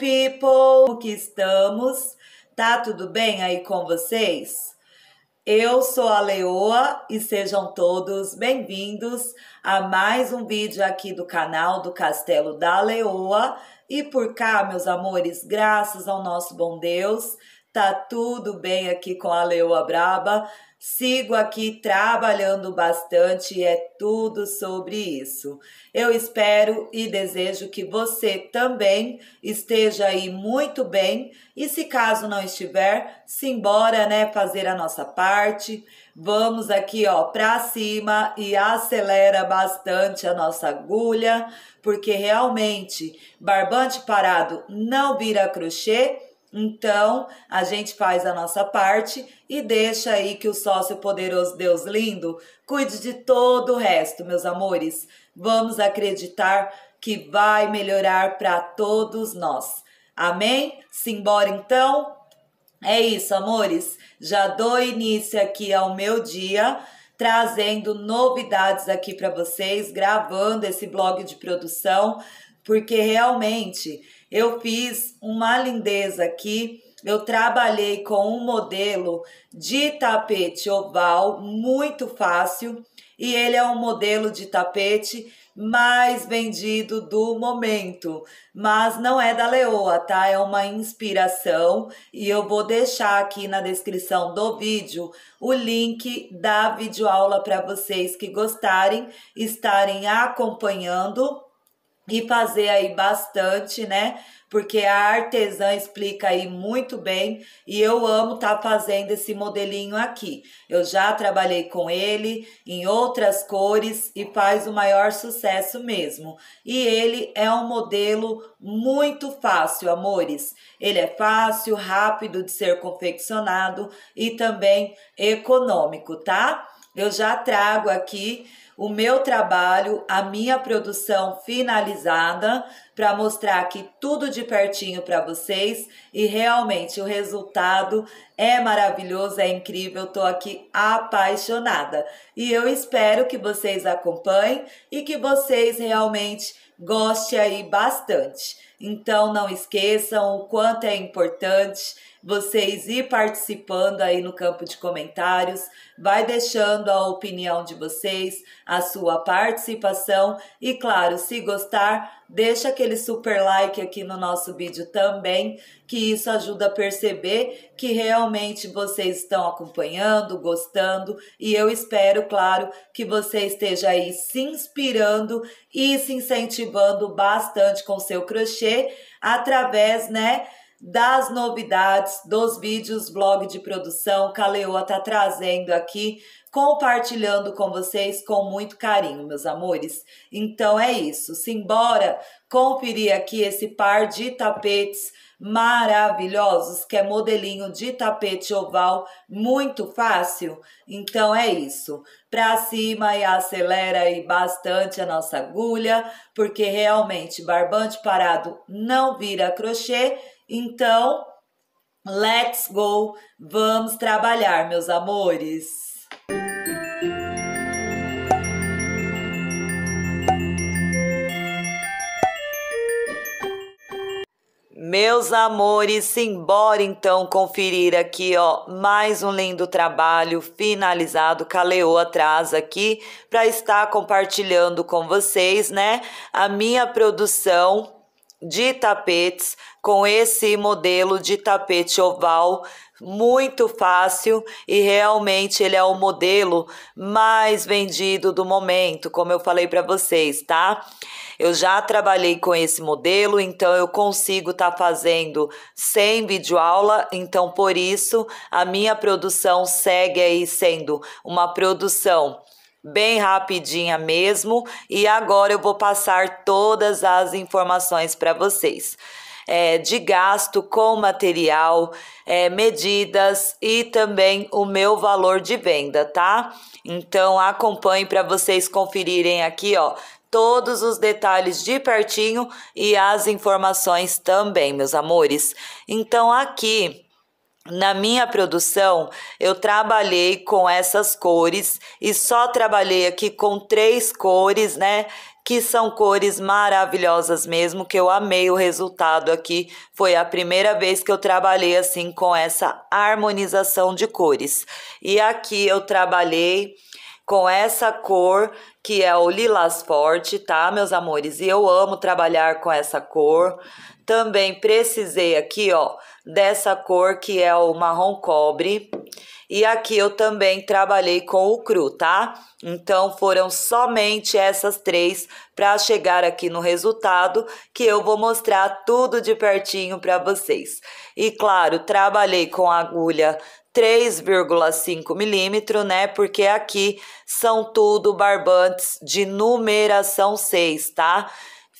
people! Que estamos? Tá tudo bem aí com vocês? Eu sou a Leoa e sejam todos bem-vindos a mais um vídeo aqui do canal do Castelo da Leoa. E por cá, meus amores, graças ao nosso bom Deus, Tá tudo bem aqui com a Leoa Braba. Sigo aqui trabalhando bastante e é tudo sobre isso. Eu espero e desejo que você também esteja aí muito bem e se caso não estiver, simbora, né, fazer a nossa parte. Vamos aqui, ó, para cima e acelera bastante a nossa agulha, porque realmente barbante parado não vira crochê então, a gente faz a nossa parte e deixa aí que o sócio poderoso Deus lindo cuide de todo o resto, meus amores. Vamos acreditar que vai melhorar para todos nós. Amém? Simbora então? É isso, amores. Já dou início aqui ao meu dia trazendo novidades aqui para vocês, gravando esse blog de produção, porque realmente eu fiz uma lindeza aqui. Eu trabalhei com um modelo de tapete oval muito fácil e ele é um modelo de tapete mais vendido do momento, mas não é da Leoa, tá? É uma inspiração e eu vou deixar aqui na descrição do vídeo o link da videoaula para vocês que gostarem estarem acompanhando e fazer aí bastante, né? Porque a artesã explica aí muito bem e eu amo estar tá fazendo esse modelinho aqui. Eu já trabalhei com ele em outras cores e faz o maior sucesso mesmo. E ele é um modelo muito fácil, amores. Ele é fácil, rápido de ser confeccionado e também econômico, tá? Eu já trago aqui o meu trabalho, a minha produção finalizada para mostrar aqui tudo de pertinho para vocês e realmente o resultado é maravilhoso, é incrível, estou aqui apaixonada. E eu espero que vocês acompanhem e que vocês realmente gostem aí bastante. Então não esqueçam o quanto é importante vocês ir participando aí no campo de comentários, vai deixando a opinião de vocês, a sua participação e claro, se gostar, deixa aquele super like aqui no nosso vídeo também, que isso ajuda a perceber que realmente vocês estão acompanhando, gostando, e eu espero, claro, que você esteja aí se inspirando e se incentivando bastante com seu crochê através, né, das novidades, dos vídeos, blog de produção, Caleoa tá trazendo aqui compartilhando com vocês com muito carinho, meus amores. Então é isso. Simbora conferir aqui esse par de tapetes maravilhosos, que é modelinho de tapete oval, muito fácil. Então é isso. Para cima e acelera aí bastante a nossa agulha, porque realmente barbante parado não vira crochê. Então, let's go, vamos trabalhar, meus amores. Meus amores, simbora então conferir aqui, ó, mais um lindo trabalho finalizado que atrás aqui para estar compartilhando com vocês, né? A minha produção de tapetes com esse modelo de tapete oval muito fácil e realmente ele é o modelo mais vendido do momento, como eu falei para vocês, tá? Eu já trabalhei com esse modelo, então eu consigo estar tá fazendo sem videoaula, então por isso a minha produção segue aí sendo uma produção bem rapidinha mesmo, e agora eu vou passar todas as informações para vocês é, de gasto com material, é, medidas e também o meu valor de venda, tá? Então acompanhe para vocês conferirem aqui, ó, todos os detalhes de pertinho e as informações também, meus amores. Então aqui na minha produção, eu trabalhei com essas cores e só trabalhei aqui com três cores, né? que são cores maravilhosas mesmo, que eu amei o resultado aqui. Foi a primeira vez que eu trabalhei assim com essa harmonização de cores. E aqui eu trabalhei com essa cor que é o lilás forte, tá, meus amores? E eu amo trabalhar com essa cor. Também precisei aqui, ó, dessa cor que é o marrom cobre. E aqui eu também trabalhei com o cru, tá? Então foram somente essas três para chegar aqui no resultado que eu vou mostrar tudo de pertinho para vocês. E claro, trabalhei com agulha 3,5 milímetro, né? Porque aqui são tudo barbantes de numeração 6, tá?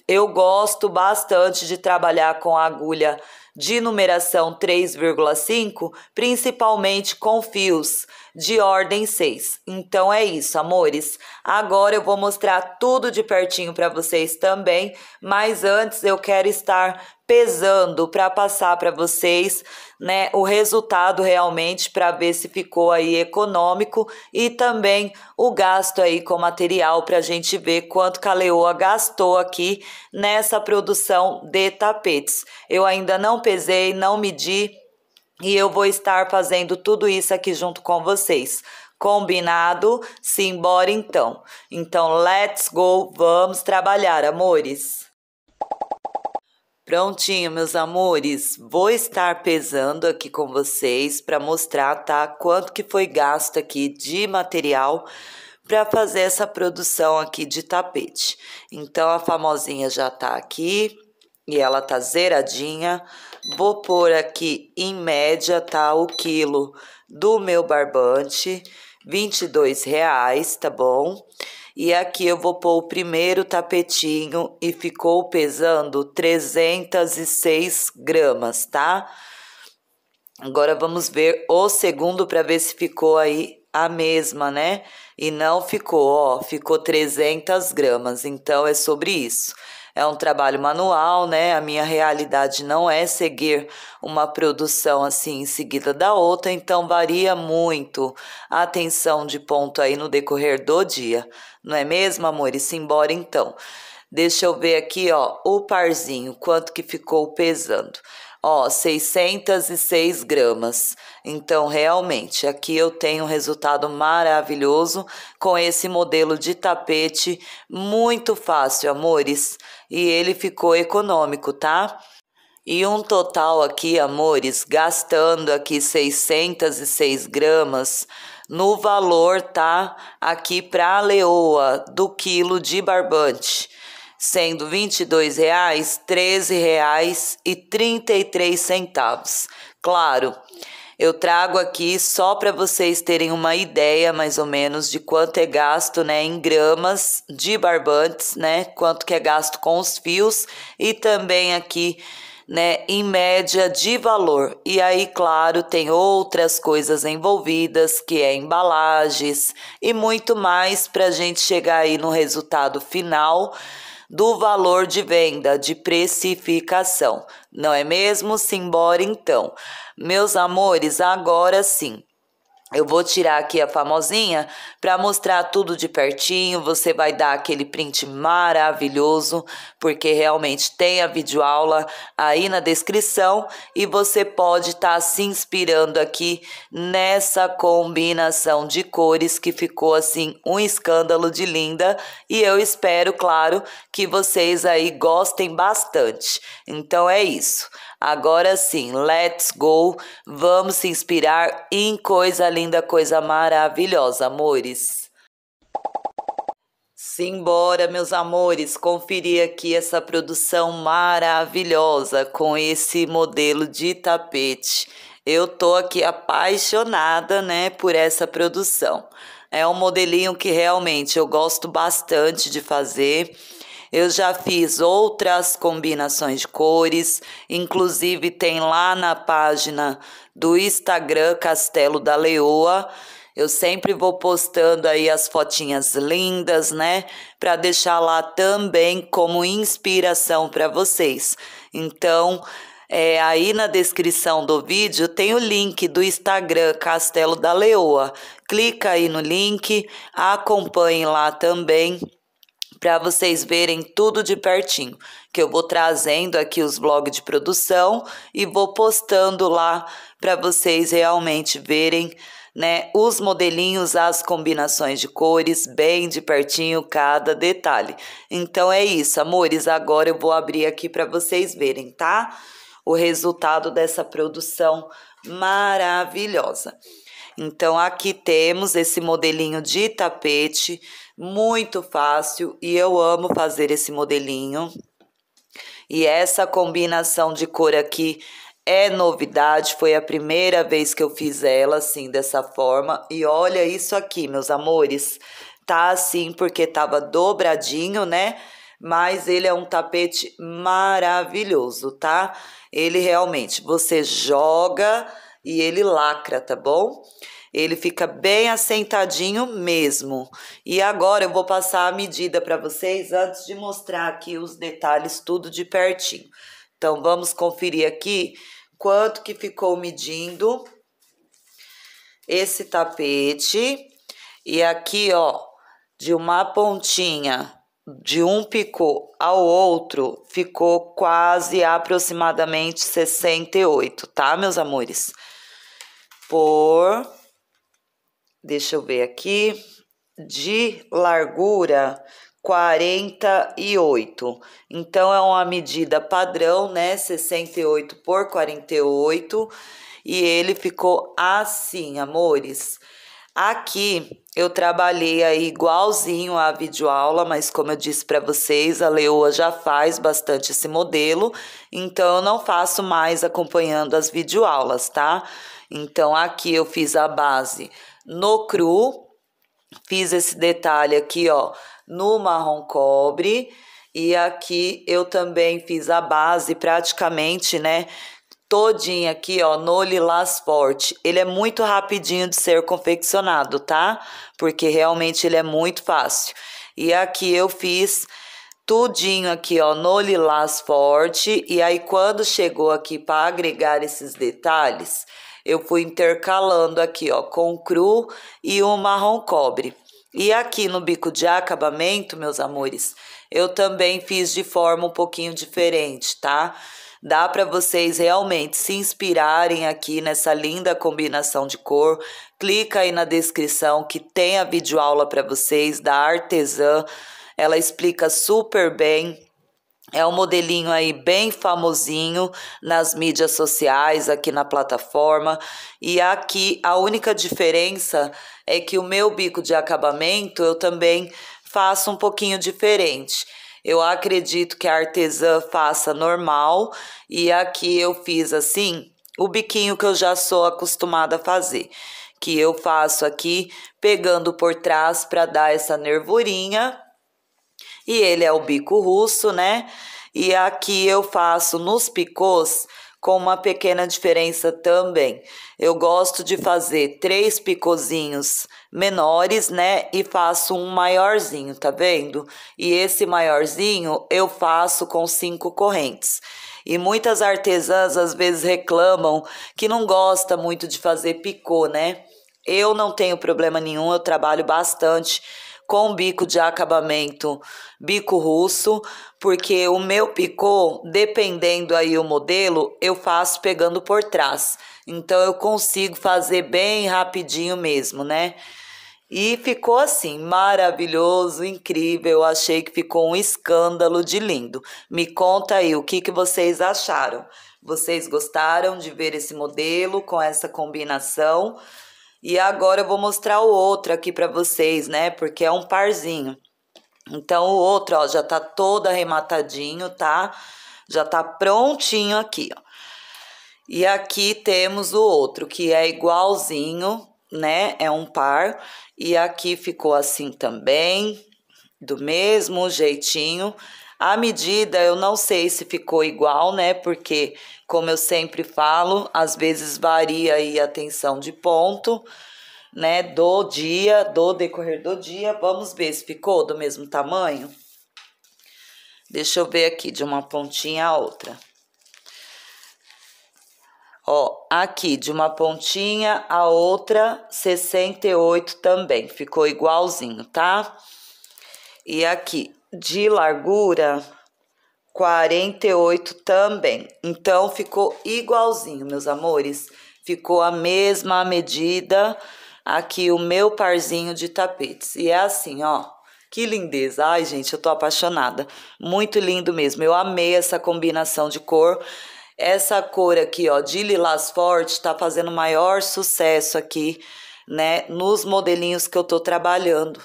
Eu gosto bastante de trabalhar com agulha 3,5 de numeração 3,5, principalmente com fios, de ordem 6. Então é isso, amores. Agora eu vou mostrar tudo de pertinho para vocês também, mas antes eu quero estar pesando para passar para vocês, né, o resultado realmente para ver se ficou aí econômico e também o gasto aí com material para a gente ver quanto que a Leoa gastou aqui nessa produção de tapetes. Eu ainda não pesei, não medi, e eu vou estar fazendo tudo isso aqui junto com vocês. Combinado? Simbora então. Então, let's go, vamos trabalhar, amores. Prontinho, meus amores. Vou estar pesando aqui com vocês para mostrar, tá, quanto que foi gasto aqui de material para fazer essa produção aqui de tapete. Então a famosinha já tá aqui e ela tá zeradinha. Vou pôr aqui em média, tá? O quilo do meu barbante, R$ reais, tá bom? E aqui eu vou pôr o primeiro tapetinho e ficou pesando 306 gramas, tá? Agora vamos ver o segundo para ver se ficou aí a mesma, né? E não ficou, ó, ficou 300 gramas, então é sobre isso é um trabalho manual, né? A minha realidade não é seguir uma produção assim em seguida da outra, então varia muito a atenção de ponto aí no decorrer do dia, não é mesmo, amores? Embora então. Deixa eu ver aqui, ó, o parzinho, quanto que ficou pesando. Ó, 606 gramas. Então, realmente, aqui eu tenho um resultado maravilhoso com esse modelo de tapete. Muito fácil, amores e ele ficou econômico, tá? E um total aqui, amores, gastando aqui 606 gramas no valor, tá? Aqui para a leoa do quilo de barbante, sendo R$ 22,00, R$ 13,00 e centavos. Claro, eu trago aqui só para vocês terem uma ideia mais ou menos de quanto é gasto, né, em gramas de barbantes, né? Quanto que é gasto com os fios e também aqui né, em média de valor. E aí, claro, tem outras coisas envolvidas, que é embalagens e muito mais para a gente chegar aí no resultado final do valor de venda, de precificação. Não é mesmo? Simbora então. Meus amores, agora sim. Eu vou tirar aqui a famosinha para mostrar tudo de pertinho. Você vai dar aquele print maravilhoso, porque realmente tem a videoaula aí na descrição e você pode estar tá se inspirando aqui nessa combinação de cores que ficou assim um escândalo de linda. E eu espero, claro, que vocês aí gostem bastante. Então é isso. Agora sim, let's go. Vamos se inspirar em coisa linda, coisa maravilhosa, amores. Simbora, meus amores, conferir aqui essa produção maravilhosa com esse modelo de tapete. Eu tô aqui apaixonada, né, por essa produção. É um modelinho que realmente eu gosto bastante de fazer. Eu já fiz outras combinações de cores, inclusive tem lá na página do Instagram Castelo da Leoa. Eu sempre vou postando aí as fotinhas lindas, né? Para deixar lá também como inspiração para vocês. Então, é, aí na descrição do vídeo tem o link do Instagram Castelo da Leoa. Clica aí no link, acompanhe lá também para vocês verem tudo de pertinho, que eu vou trazendo aqui os blogs de produção e vou postando lá para vocês realmente verem, né, os modelinhos, as combinações de cores, bem de pertinho cada detalhe. Então é isso, amores, agora eu vou abrir aqui para vocês verem, tá? O resultado dessa produção maravilhosa. Então aqui temos esse modelinho de tapete muito fácil e eu amo fazer esse modelinho. E essa combinação de cor aqui é novidade, foi a primeira vez que eu fiz ela assim dessa forma. E olha isso aqui, meus amores. Tá assim porque tava dobradinho, né? Mas ele é um tapete maravilhoso, tá? Ele realmente, você joga e ele lacra, tá bom? Ele fica bem assentadinho mesmo. E agora eu vou passar a medida para vocês antes de mostrar aqui os detalhes tudo de pertinho. Então vamos conferir aqui quanto que ficou medindo esse tapete. E aqui, ó, de uma pontinha de um picô ao outro ficou quase aproximadamente 68, tá, meus amores? Por deixa eu ver aqui, de largura 48. Então, é uma medida padrão, né? 68 por 48. E ele ficou assim, amores. Aqui eu trabalhei aí igualzinho à videoaula, mas como eu disse para vocês, a Leoa já faz bastante esse modelo, então eu não faço mais acompanhando as videoaulas, tá? Então aqui eu fiz a base no cru. Fiz esse detalhe aqui, ó, no marrom cobre. E aqui eu também fiz a base praticamente, né, todinha aqui, ó, no lilás forte. Ele é muito rapidinho de ser confeccionado, tá? Porque realmente ele é muito fácil. E aqui eu fiz tudinho aqui, ó, no lilás forte. E aí, quando chegou aqui para agregar esses detalhes, eu fui intercalando aqui, ó, com cru e o marrom cobre. E aqui no bico de acabamento, meus amores, eu também fiz de forma um pouquinho diferente, tá? Dá para vocês realmente se inspirarem aqui nessa linda combinação de cor. Clica aí na descrição que tem a videoaula para vocês da artesã. Ela explica super bem é um modelinho aí bem famosinho nas mídias sociais, aqui na plataforma. E aqui a única diferença é que o meu bico de acabamento eu também faço um pouquinho diferente. Eu acredito que a artesã faça normal e aqui eu fiz assim o biquinho que eu já sou acostumada a fazer que eu faço aqui, pegando por trás para dar essa nervurinha e ele é o bico russo, né? E aqui eu faço nos picôs com uma pequena diferença também. Eu gosto de fazer três picozinhos menores, né? E faço um maiorzinho, tá vendo? E esse maiorzinho eu faço com cinco correntes. E muitas artesãs às vezes reclamam que não gosta muito de fazer picô, né? Eu não tenho problema nenhum, eu trabalho bastante com bico de acabamento bico russo, porque o meu picô, dependendo aí o modelo, eu faço pegando por trás. Então eu consigo fazer bem rapidinho mesmo, né? E ficou assim, maravilhoso, incrível. Eu achei que ficou um escândalo de lindo. Me conta aí o que, que vocês acharam. Vocês gostaram de ver esse modelo com essa combinação? E agora eu vou mostrar o outro aqui para vocês, né? Porque é um parzinho. Então, o outro, ó, já tá todo arrematadinho, tá? Já tá prontinho aqui, ó. E aqui temos o outro, que é igualzinho, né? É um par. E aqui ficou assim também, do mesmo jeitinho. A medida, eu não sei se ficou igual, né? Porque, como eu sempre falo, às vezes varia aí a tensão de ponto, né? Do dia, do decorrer do dia. Vamos ver se ficou do mesmo tamanho. Deixa eu ver aqui, de uma pontinha a outra. Ó, aqui de uma pontinha a outra, 68 também, ficou igualzinho, tá? E aqui, de largura, 48 também. Então ficou igualzinho, meus amores. Ficou a mesma medida aqui o meu parzinho de tapetes. E é assim, ó. Que lindeza. Ai, gente, eu tô apaixonada. Muito lindo mesmo. Eu amei essa combinação de cor. Essa cor aqui, ó, de lilás forte, tá fazendo maior sucesso aqui, né, nos modelinhos que eu tô trabalhando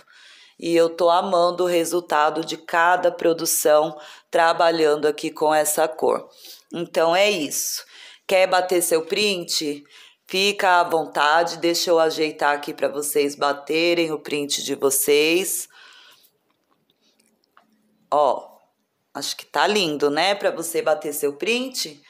e eu tô amando o resultado de cada produção trabalhando aqui com essa cor. Então é isso. Quer bater seu print? Fica à vontade, deixa eu ajeitar aqui para vocês baterem o print de vocês. Ó, acho que tá lindo, né? Para você bater seu print,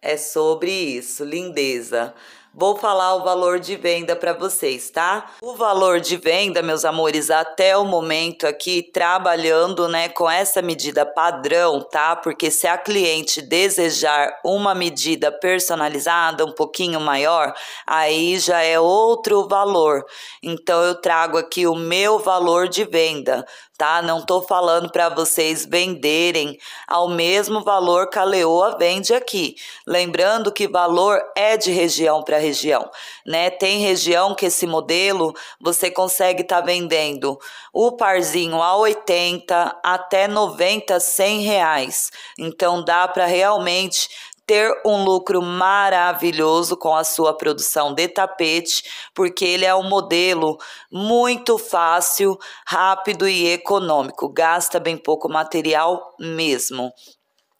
é sobre isso, lindeza. Vou falar o valor de venda para vocês, tá? O valor de venda, meus amores, até o momento aqui trabalhando, né, com essa medida padrão, tá? Porque se a cliente desejar uma medida personalizada, um pouquinho maior, aí já é outro valor. Então eu trago aqui o meu valor de venda tá? Não tô falando para vocês venderem ao mesmo valor que a Leoa vende aqui. Lembrando que valor é de região para região, né? Tem região que esse modelo você consegue estar tá vendendo o parzinho a 80 até 90, 100 reais. Então dá para realmente ter um lucro maravilhoso com a sua produção de tapete, porque ele é um modelo muito fácil, rápido e econômico, gasta bem pouco material mesmo.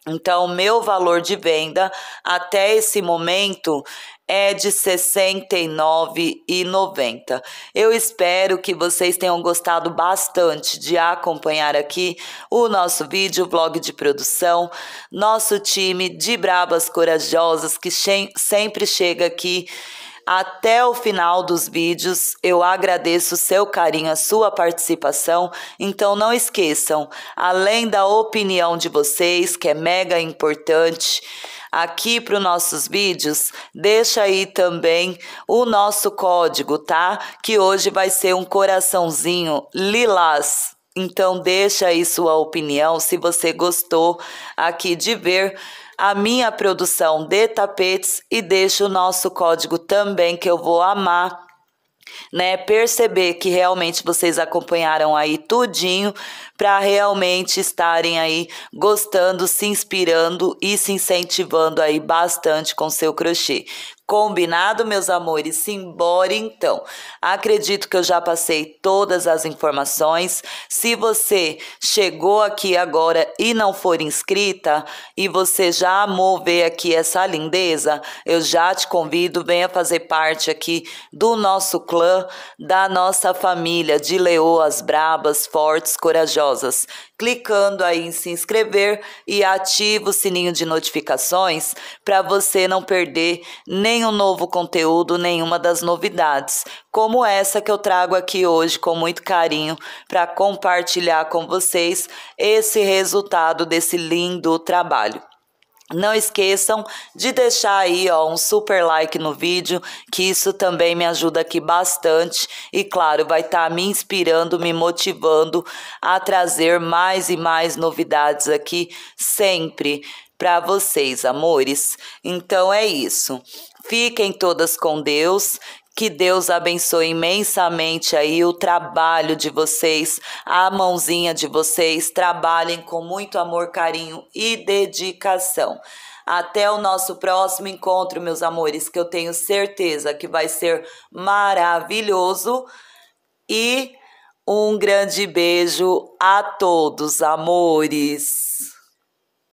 Então, meu valor de venda até esse momento é de R$ 69,90. Eu espero que vocês tenham gostado bastante de acompanhar aqui o nosso vídeo, vlog de produção, nosso time de brabas corajosas que sempre chega aqui até o final dos vídeos, eu agradeço seu carinho, a sua participação. Então não esqueçam, além da opinião de vocês, que é mega importante, aqui para os nossos vídeos, deixa aí também o nosso código, tá? Que hoje vai ser um coraçãozinho lilás. Então deixa aí sua opinião se você gostou aqui de ver a minha produção de tapetes e deixo o nosso código também que eu vou amar né, perceber que realmente vocês acompanharam aí tudinho para realmente estarem aí gostando, se inspirando e se incentivando aí bastante com seu crochê. Combinado, meus amores? Simbora então. Acredito que eu já passei todas as informações. Se você chegou aqui agora e não for inscrita e você já amou ver aqui essa lindeza, eu já te convido, venha fazer parte aqui do nosso clã, da nossa família de leoas brabas, fortes, corajosas. Clicando aí em se inscrever e ativa o sininho de notificações para você não perder nem nenhum novo conteúdo, nenhuma das novidades, como essa que eu trago aqui hoje com muito carinho para compartilhar com vocês esse resultado desse lindo trabalho. Não esqueçam de deixar aí ó, um super like no vídeo, que isso também me ajuda aqui bastante e, claro, vai estar tá me inspirando, me motivando a trazer mais e mais novidades aqui sempre para vocês, amores. Então é isso. Fiquem todas com Deus. Que Deus abençoe imensamente aí o trabalho de vocês, a mãozinha de vocês. Trabalhem com muito amor, carinho e dedicação. Até o nosso próximo encontro, meus amores, que eu tenho certeza que vai ser maravilhoso. E um grande beijo a todos, amores.